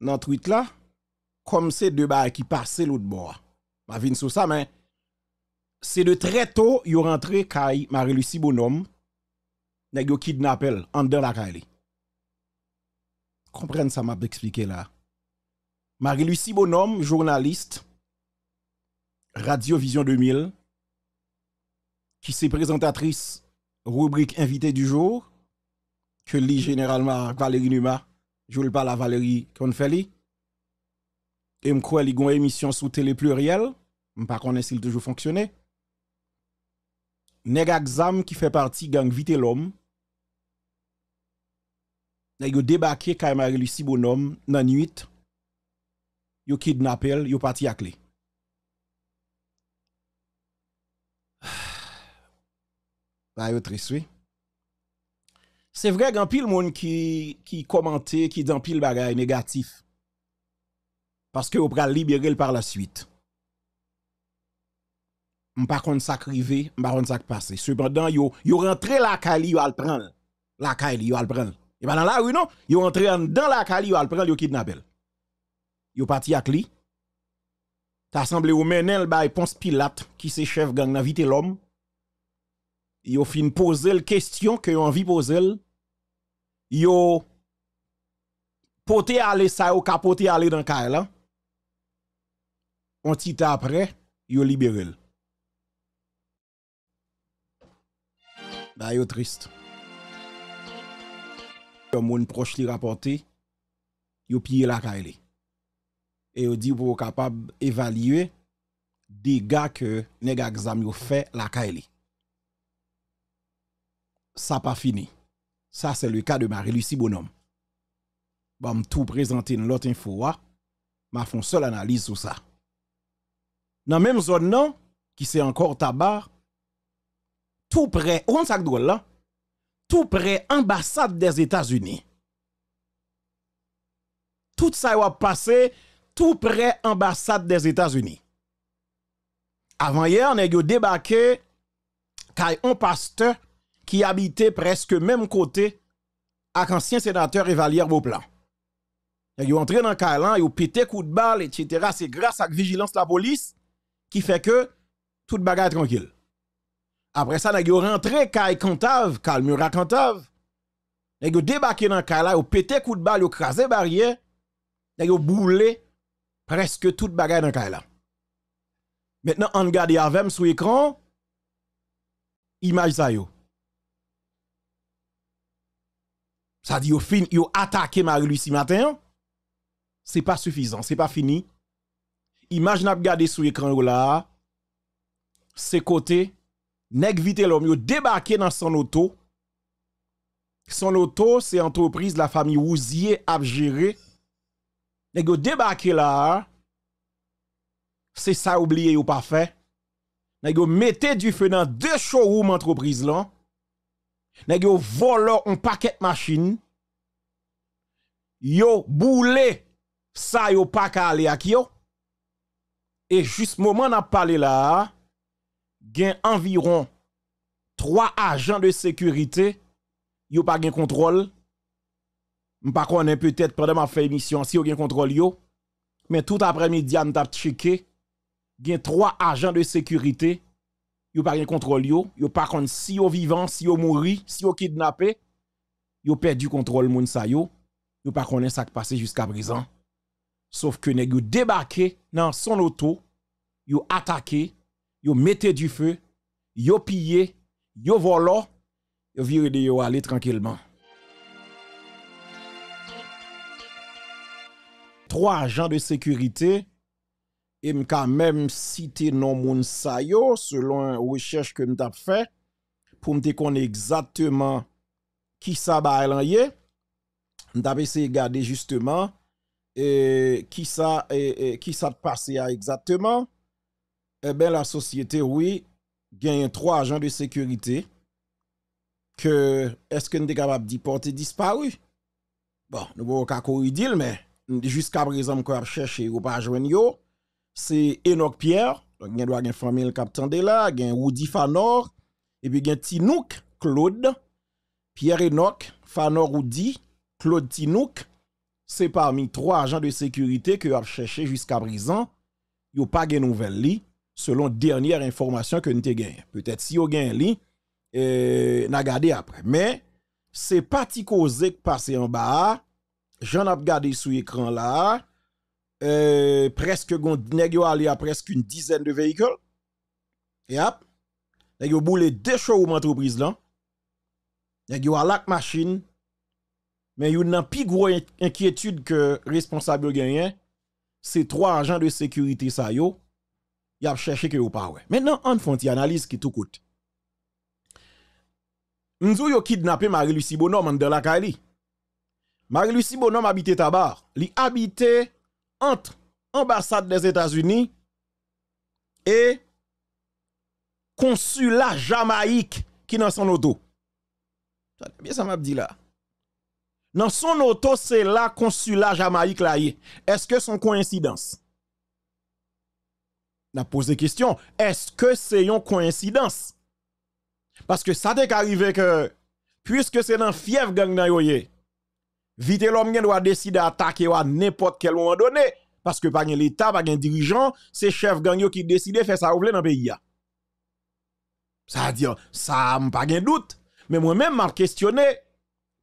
dans tweet là comme ces deux bas qui passaient l'autre bord. Ma vous sur ça mais c'est de très tôt est rentré Marie-Lucie Bonhomme nèg yo kidnappel en dedans la Comprenez ça m'a expliqué là. Marie-Lucie Bonhomme, journaliste Radio Vision 2000 qui c'est présentatrice rubrique invité du jour que lit généralement Valérie Numa je vous parle à Valérie Konfeli. Et je crois qu'il y a une émission sous télé pluriel. Je ne sais pas s'il toujours fonctionné. Nèg examen qui fait partie gang Vite l'homme. Nèg débarqué Kaimari Lucie Bonhomme dans nuit. Yo il yo parti à clé. Bah yo très c'est vrai grand pile monde qui qui commentait qui dans pile bagaille négatif parce que on va libérer par la suite on pas contre ça crivé on pas contre ça passé cependant yo yo rentré la cali yo al prendre la cali yo al prendre et ben dans la rue non yo rentré dans la cali yo al prendre yo kidnappel yo parti avec lui t'as semblé au menel by Ponce Pilate qui c'est chef gang dans vite l'homme yo fin poser le question que ont envie poser Yo pote ale sa yo ka pote ale dan ka ele On ti ta apre yo liberel Da yo trist Yo moun proche li rapote Yo pye la ka ele E yo di pou kapab evalye De ga ke nega gzam yo fe la ka ele Sa pa fini Ça, c'est le cas de Marie-Lucie Bonhomme. Bon, tout présenter dans l'autre info, hein. ma font seule analyse sur ça. Dans même zone, qui c'est encore tabac, tout près, on s'en là, tout près, ambassade des États-Unis. Tout ça va passer tout près, ambassade des États-Unis. Avant hier, on a débarqué, quand un pasteur, qui habitait presque même côté avec ancien sénateur Évalière Beauplan. Ils sont entrés dans Kailan, ils ont pété coup de balle, etc. C'est grâce à la vigilance de la police qui fait que toute bagarre tranquille. Après ça, ils ont rentré le Cantave, Calmura Cantave. Ils ont débarqué dans Kailan, ils ont pété coup de balle, ils ont crasé barrière. Ils ont boulé presque toute bagarre dans le Kailan. Maintenant, on regarde avec sur l'écran. Image ça Ça dit, fin ont attaqué Marie-Lucie matin. Hein? C'est pas suffisant, c'est pas fini. Image n'a regarder sur l'écran là. C'est côté nèg vite l'homme yo débarqué dans son auto. Son auto, c'est entreprise la famille Rousier a géré. Nèg là. C'est ça oublié ou pas fait. Nèg mettez du feu dans deux showrooms entreprise là nèg yo volé un paquet de machine yo boulé ça yo pas calé à yo et juste moment n'a parlé là gen environ trois agents de sécurité yo pas gen contrôle on connais peut-être pendant ma fait émission si yo gen contrôle yo mais tout après-midi on t'a checké gen trois agents de sécurité yo pas le contrôle yo, yo pas kon si yo vivant, si yo mouri, si yo kidnappé, yo perdu contrôle moun sa yo, yo pas connaît ça qui passé jusqu'à présent. Sauf que nèg yo débarqué dans son auto, yo attaqué, yo mis du feu, yo pillé, yo volé, yo viré de yo aller tranquillement. Trois agents de sécurité et quand même cité non moun sa yo, selon recherche que m'ta fait, pour me qu'on exactement qui ça ba elan m'ta essayé garder justement, et qui ça, et, qui e, ça exactement, eh bien la société, oui, gagne trois agents de sécurité, que, est-ce que est capable d'y porter disparu? Bon, nous pouvons pas dire, mais jusqu'à présent, qu'on chercher cherché ou pas joindre c'est Enoch Pierre, donc il doit une famille qui de là, il Fanor et puis il Tinouk Claude, Pierre Enoch, Fanor Woody, Claude Tinouk. C'est parmi trois agents de sécurité que a cherché jusqu'à présent, ils n'ont pas de nouvelles selon dernière information que nous avons Peut-être si vous avez li, euh, n'a gardé après. Mais c'est parti causé qui passé en bas. J'en ai regardé sur l'écran là. Euh, presque presque une dizaine de véhicules. Et hop, Ils yo boulé deux choses entreprise là. Ils yo à la machine. Mais yon nan plus gros inquiétude que responsable gagnent, c'est trois agents de sécurité ça yo. Y cherché que yo pas Maintenant on fait une analyse qui tout coûte. Mzou yo kidnappé Marie-Lucie Bonhomme dans la Cali. Marie-Lucie Bonhomme habitait Tabar. Li habitait entre ambassade des États-Unis et consulat jamaïque qui dans son auto. Bien ça m'a dit là. Dans son auto, c'est la consulat jamaïque là. Est-ce que c'est son coïncidence N'a posé question, est-ce que c'est une coïncidence Parce que ça t'est arrivé que puisque c'est dans Fief gang Vite l'homme qui doit décider d'attaquer à n'importe quel moment donné parce que pas l'état, pas un dirigeant, c'est chef gang qui décide de faire ça dans le pays Ça veut dire ça pas de doute, mais moi-même m'a questionné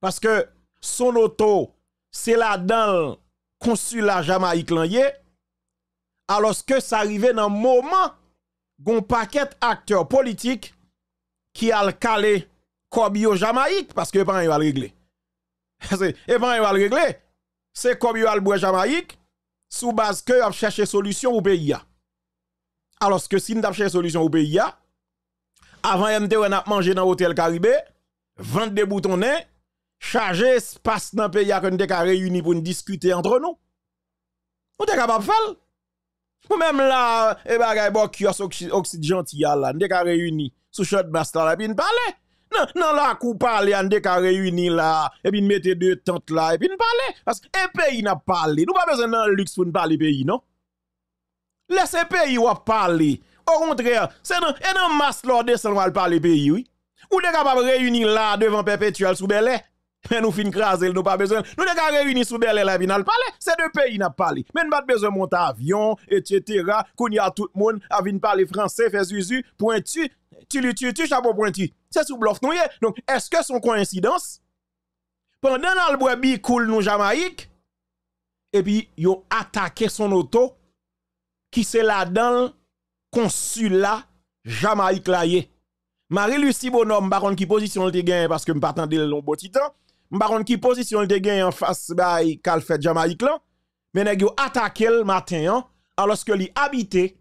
parce que son auto c'est là dans le consulat Jamaïque alors que ça arrivait dans le moment gon paquet acteur politiques qui a le calé Jamaïque parce que pas va régler et ben il va le régler. C'est comme il va le bois Jamaïque sous base que va chercher solution au pays. Alors que si nous chercher solution au pays, avant MT on a mangé dans l'hôtel Caribé, vendre des boutons, charger espace dans le pays qu'on était réuni pour discuter entre nous. On est capable de faire. même là, et eh, bagay bon kios oxygène là, on était réuni sous shot master là, puis parler. Non, non, la kou parle, an de ka reuni la, et puis mette de tantes la, puis e n parce que un pays na pas nous pas besoin d'un luxe pour parler parler pays, non? Laissez pays pays parler. Au contraire, c'est dans un masse l'ordre descend va parler pays oui. Ou de capable réunis là devant perpétuel sous Belé. Mais nous fin craser, nous pas besoin. Nous de capable réunir sous Belé là nous parler, c'est deux pays n'a parlé. Mais nous pas besoin monter avion etc. qu'on y a tout le monde à venir parler français faire zuzu pointu tu lui tu tu chapeau pointu c'est sous bluff nous Donc, est-ce que c'est une coïncidence? Pendant dans le coule nous Jamaïque, et puis ont attaqué son auto qui c'est là dans consulat Jamaïque là Marie-Lucie Bonhomme, par qui positionne le gains parce que m'partant de long petit temps, par qui positionne le gains en face by bah, Calfet Jamaïque là, mais nèg attaqué le matin hein, alors que li habitait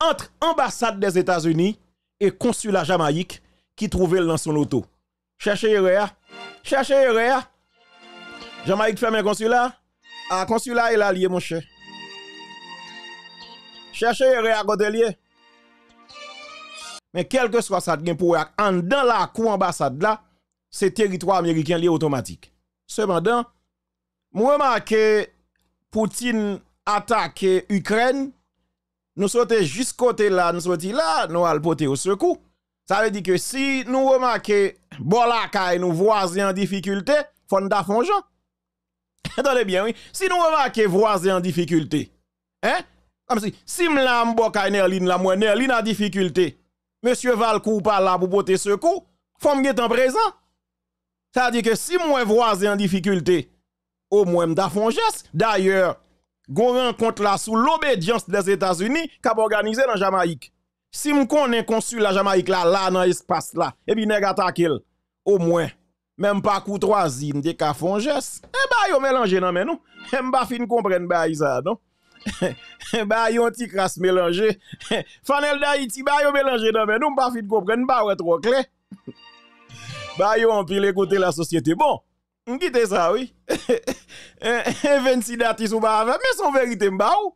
entre ambassade des États-Unis et consulat Jamaïque qui trouvait dans son auto. Cherchez Erea. Cherchez Erea. jean de ferme un consulat. Ah, consulat est là, lié, mon cher. Cherchez Erea, Godelier. Mais quel que soit ça, pour en dans la cour ambassade là, c'est territoire américain lié automatique. Cependant, moi quand Poutine attaque Ukraine, nous sauter jusqu'au côté là, nous sorti là, nous allons porter au secours. Ça veut dire que si nous remarquons Bolaka et nos voisins en difficulté, faut nous d'affongeons. Attendez bien, oui. Si nous remarquons voisins en difficulté, hein? Comme si, si m'la m'boka Nerline la moi, Nerline en difficulté, monsieur Valcourt parle là pour porter secours, faut être en présent. Ça veut dire que si moi voisin en difficulté, au moins m'dafon geste. D'ailleurs, gon rencontre là sous l'obédience des États-Unis qu'a organisé dans Jamaïque. Si m konnen consul la Jamaïque là, là dans l'espace là et puis nèg attaquer au moins même pas coup troisième de ka et geste. Eh bah yo mélanger nan men nou. M pas fin comprendre ba ça non. bah yon anti crasse mélanger. Fanel d'Haïti bah yon mélange nan men nou, m pas fin comprendre ba ouais trop clair. bah yo en pile côté la société. Bon, m'kite ça oui. 26 datis ou ba mais son vérité m'ba ba ou.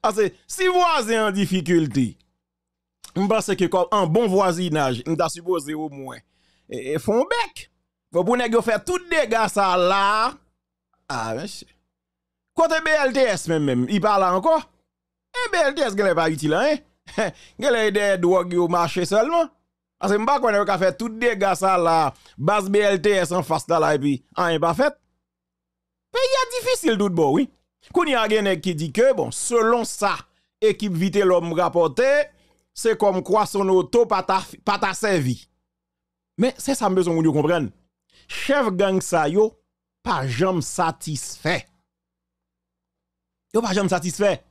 Parce si voisin en difficulté je pense que comme un bon voisinage, je supposé au moins. Et, et font bec. Vous pouvez faire tout dégâts ça là. Ah, monsieur. Côté BLTS même, même, il parle encore. Et eh, BLTS, il n'est pas utile, hein? Il est des drogues au marché seulement. Parce que je ne sais pas faire tout dégâts ça là. Base BLTS en face de la et puis, n'est pas fait. il y a difficile tout bon, oui. Quand il y a quelqu'un qui dit que, bon, selon ça, équipe vite l'homme rapporté, c'est comme quoi son auto pas ta, servi. Mais c'est ça besoin que vous compreniez. Chef gang sa yo, pas jamais satisfait. Yo pas jamais satisfait.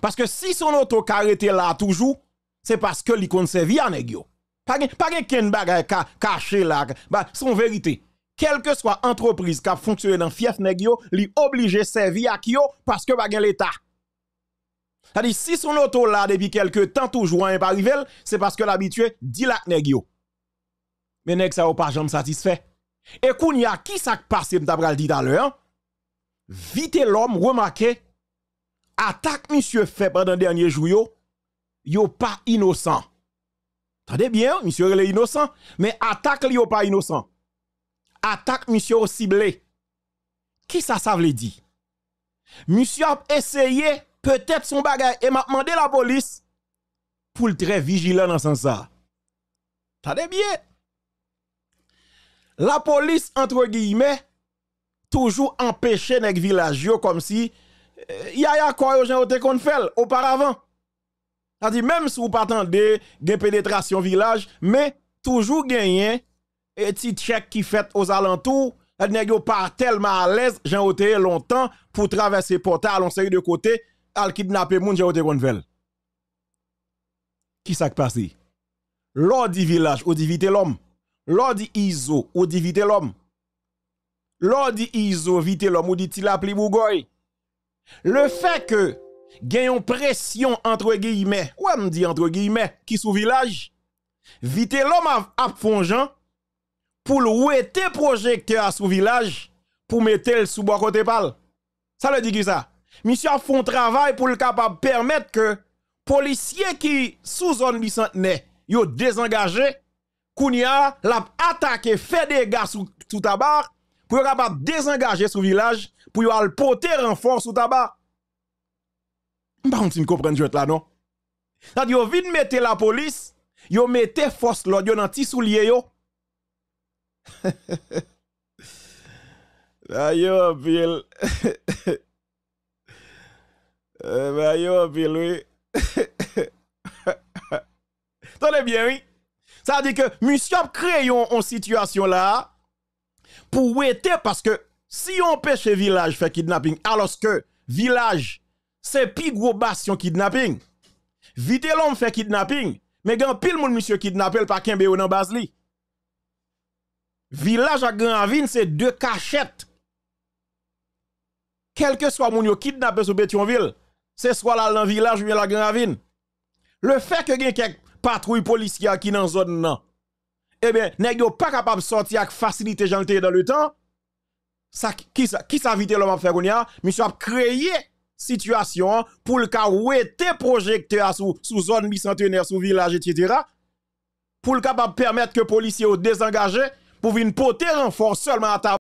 Parce que si son auto était là toujours, c'est parce que li conservi en yo. Pas gen ken bagay ka caché là, bah son vérité. Quelle que soit entreprise qui a fonctionné dans fief nèg yo, li obligé servi à yo parce que pas l'état cest à si son auto là, depuis quelques temps, toujours en pas c'est parce que l'habitué dit la nèg yo. Mais nèg ça ou pas jamais satisfait. Et qu'on y a qui ça passé, m'tabral dit à l'heure, vite l'homme remarqué, attaque monsieur fait pendant dernier jour yo, yo pas innocent. Tendez bien, monsieur est innocent, mais attaque li yo pas innocent. Attaque monsieur au ciblé. Qui ça ça veut dire? Monsieur a essayé peut-être son bagage et m'a demandé la police pour le très vigilant dans ce sens ça. des bien. La police entre guillemets toujours empêche les villages comme si il y a quoi aux gens qu'on fait auparavant. cest dit même si vous pas de des pénétration village mais toujours gagné. et petit check qui fait aux alentours nèg pas tellement à l'aise, j'ai été longtemps pour traverser portal en de côté al kidnapper moun j'ai te konvel. Qui s'est passé? L'ordi village, ou divité l'homme. L'ordi iso, ou divité l'homme. L'ordi iso, vite l'homme, ou dit il pli bougoy. Le fait que gagnons pression entre guillemets, ou me dit entre guillemets, qui sous village, vite l'homme a fongeant pour le projecteur à sous village pour mettre le sous bois côté pal. Ça le dit qui ça? Monsieur a fait un travail pour le capable permettre que policiers qui sous zone bicentenaire, yo désengagé, Kounia l'a attaqué, fait des gars sous, sous tabac, pour capable désengager sous village, pour le porter renfort sous tabac. Par contre, ce que je là, non? Quand yo vin mettre la police, yo la force dans yo nan ti soulier yo. Ayo, Bah euh, yo oh, oui. oui. Tenez bien oui. dire que monsieur a créé une situation là pour ouéter parce que si pêche pêche village fait kidnapping alors que village c'est plus gros Bastion kidnapping. Vite l'homme fait kidnapping, mais grand pile moun monsieur kidnappé par kembe ou nan base Village à Grandville, c'est deux cachettes. Quel que soit moun yo kidnappé sous Bétionville, c'est soit là dans village ou bien la grande Ravine. Le fait que gen quelques patrouilles policières qui dans zone là, eh bien, nèg pas capable sortir avec facilité gens dans le temps. Ça qui ça qui ça vite l'homme a monsieur a créé situation pour le cas où était projecteur sous sous zone bicentenaire sous village etc. pour le capable permettre que policiers désengagés pour venir porter renfort seulement à ta